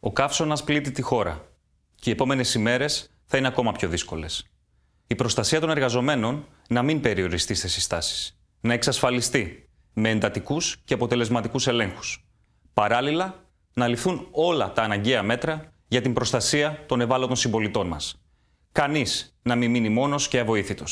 Ο καύσωνας πλήττει τη χώρα και οι επόμενες ημέρες θα είναι ακόμα πιο δύσκολες. Η προστασία των εργαζομένων να μην περιοριστεί σε συστάσεις, να εξασφαλιστεί με εντατικούς και αποτελεσματικούς ελέγχους. Παράλληλα, να ληφθούν όλα τα αναγκαία μέτρα για την προστασία των ευάλωτων συμπολιτών μας. Κανείς να μην μείνει μόνος και αβοήθητος.